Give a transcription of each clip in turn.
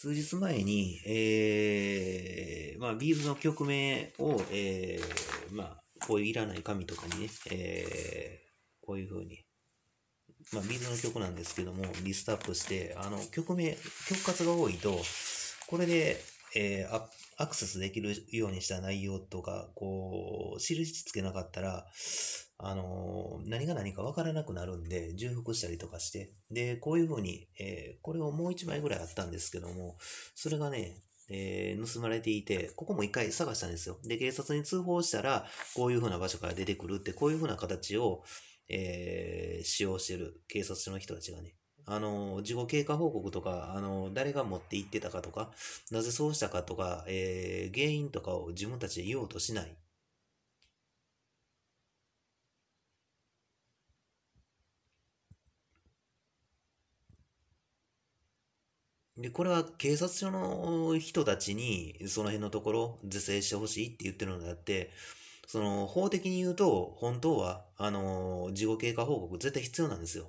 数日前に、えー、まあ、ビーズの曲名を、えー、まあ、こういういらない紙とかにね、えー、こういう風に、まあ、ビーズの曲なんですけども、リストアップして、あの、曲名、曲数が多いと、これで、えー、アクセスできるようにした内容とか、こう、印つけなかったら、あの何が何か分からなくなるんで、重複したりとかして、で、こういうふうに、えー、これをもう1枚ぐらいあったんですけども、それがね、えー、盗まれていて、ここも一回探したんですよ。で、警察に通報したら、こういうふうな場所から出てくるって、こういうふうな形を、えー、使用してる警察署の人たちがね。あの、事後経過報告とか、あの、誰が持って行ってたかとか、なぜそうしたかとか、えー、原因とかを自分たちで言おうとしないで、これは警察署の人たちに、その辺のところ、是正してほしいって言ってるのであって、その、法的に言うと、本当は、あの、事後経過報告絶対必要なんですよ。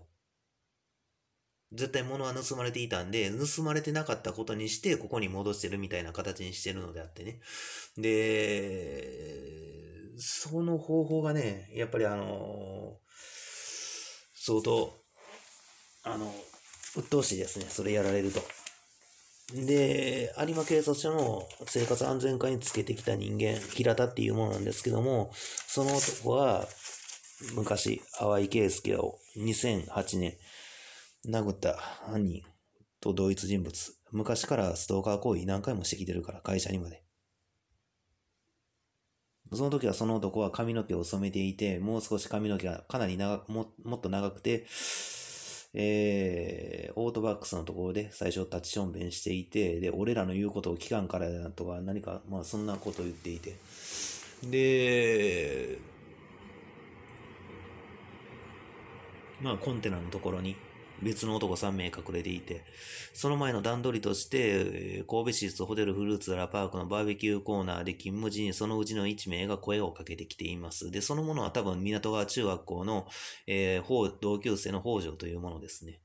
絶対物は盗まれていたんで、盗まれてなかったことにして、ここに戻してるみたいな形にしてるのであってね。で、その方法がね、やっぱりあの、相当、あの、鬱陶しいですね。それやられると。で、有馬警察署の生活安全課につけてきた人間、平田っていうものなんですけども、その男は、昔、淡井圭介を2008年、殴った犯人と同一人物。昔からストーカー行為何回もしてきてるから、会社にまで。その時はその男は髪の毛を染めていて、もう少し髪の毛がかなり長も、もっと長くて、えー、オートバックスのところで最初立ちしょんべんしていて、で、俺らの言うことを聞かんからだとか、何か、まあそんなことを言っていて。で、まあコンテナのところに別の男3名隠れていて、その前の段取りとして、神戸市立ホテルフルーツラパークのバーベキューコーナーで勤務時にそのうちの1名が声をかけてきています。で、そのものは多分港川中学校の、えー、同級生の北条というものですね。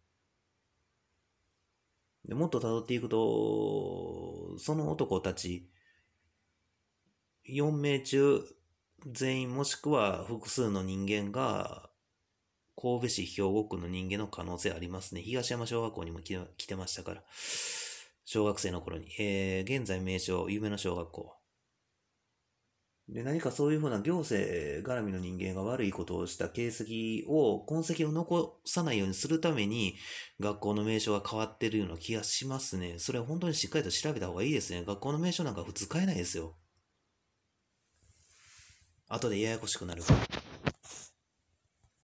でもっと辿っていくと、その男たち、4名中、全員もしくは複数の人間が神戸市兵庫区の人間の可能性ありますね。東山小学校にも来てましたから。小学生の頃に。えー、現在名称、夢の小学校。で、何かそういうふうな行政絡みの人間が悪いことをした形跡を、痕跡を残さないようにするために、学校の名称が変わってるような気がしますね。それは本当にしっかりと調べた方がいいですね。学校の名称なんか普通変えないですよ。後でややこしくなる。